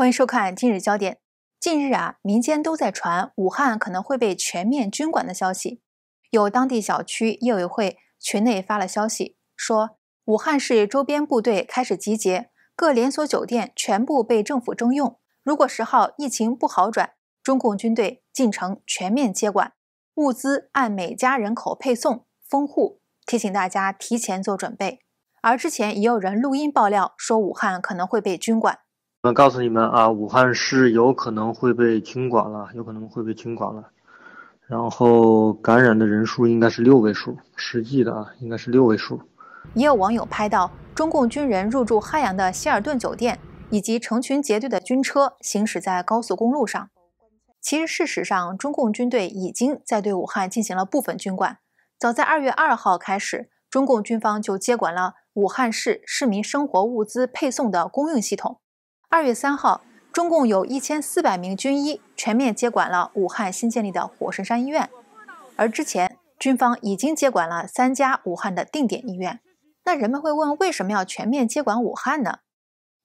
欢迎收看今日焦点。近日啊，民间都在传武汉可能会被全面军管的消息。有当地小区业委会群内发了消息，说武汉市周边部队开始集结，各连锁酒店全部被政府征用。如果十号疫情不好转，中共军队进城全面接管，物资按每家人口配送封户。提醒大家提前做准备。而之前也有人录音爆料说武汉可能会被军管。我告诉你们啊，武汉市有可能会被清管了，有可能会被清管了。然后感染的人数应该是六位数，实际的啊，应该是六位数。也有网友拍到中共军人入住汉阳的希尔顿酒店，以及成群结队的军车行驶在高速公路上。其实，事实上，中共军队已经在对武汉进行了部分军管。早在二月二号开始，中共军方就接管了武汉市市民生活物资配送的供应系统。二月三号，中共有一千四百名军医全面接管了武汉新建立的火神山医院，而之前军方已经接管了三家武汉的定点医院。那人们会问，为什么要全面接管武汉呢？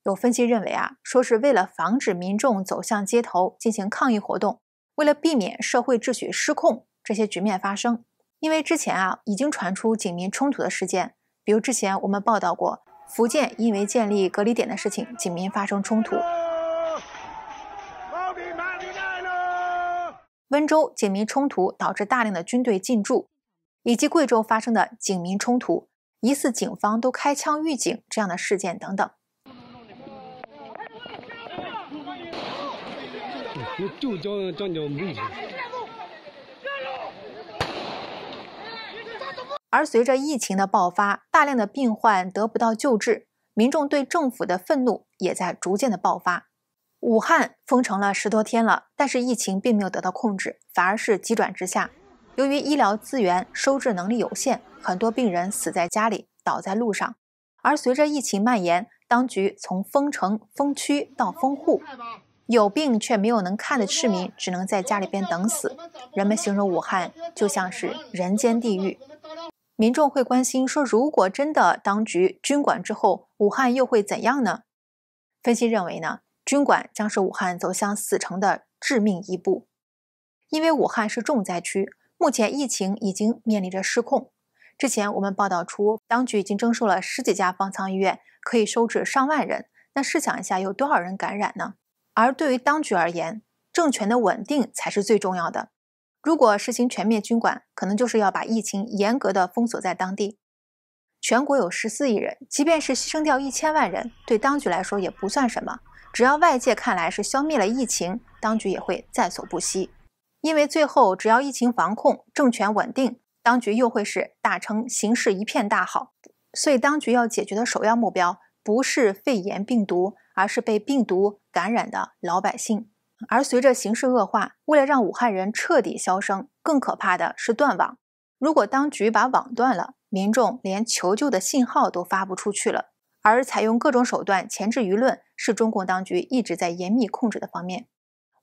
有分析认为啊，说是为了防止民众走向街头进行抗议活动，为了避免社会秩序失控这些局面发生。因为之前啊，已经传出警民冲突的事件，比如之前我们报道过。福建因为建立隔离点的事情，警民发生冲突；温州警民冲突导致大量的军队进驻，以及贵州发生的警民冲突，疑似警方都开枪预警这样的事件等等。而随着疫情的爆发，大量的病患得不到救治，民众对政府的愤怒也在逐渐的爆发。武汉封城了十多天了，但是疫情并没有得到控制，反而是急转直下。由于医疗资源收治能力有限，很多病人死在家里，倒在路上。而随着疫情蔓延，当局从封城、封区到封户，有病却没有能看的市民只能在家里边等死。人们形容武汉就像是人间地狱。民众会关心说，如果真的当局军管之后，武汉又会怎样呢？分析认为呢，军管将是武汉走向死城的致命一步，因为武汉是重灾区，目前疫情已经面临着失控。之前我们报道出，当局已经征收了十几家方舱医院，可以收治上万人。那试想一下，有多少人感染呢？而对于当局而言，政权的稳定才是最重要的。如果实行全面军管，可能就是要把疫情严格的封锁在当地。全国有十四亿人，即便是牺牲掉一千万人，对当局来说也不算什么。只要外界看来是消灭了疫情，当局也会在所不惜。因为最后，只要疫情防控、政权稳定，当局又会是大称形势一片大好。所以，当局要解决的首要目标不是肺炎病毒，而是被病毒感染的老百姓。而随着形势恶化，为了让武汉人彻底消声，更可怕的是断网。如果当局把网断了，民众连求救的信号都发不出去了。而采用各种手段钳制舆论，是中共当局一直在严密控制的方面，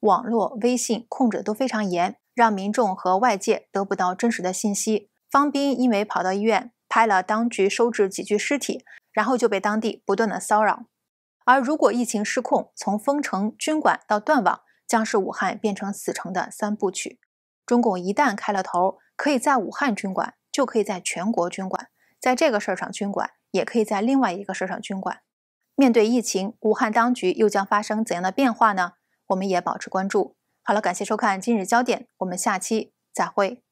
网络、微信控制都非常严，让民众和外界得不到真实的信息。方斌因为跑到医院拍了当局收治几具尸体，然后就被当地不断的骚扰。而如果疫情失控，从封城、军管到断网，将是武汉变成死城的三部曲。中共一旦开了头，可以在武汉军管，就可以在全国军管，在这个事儿上军管，也可以在另外一个事儿上军管。面对疫情，武汉当局又将发生怎样的变化呢？我们也保持关注。好了，感谢收看今日焦点，我们下期再会。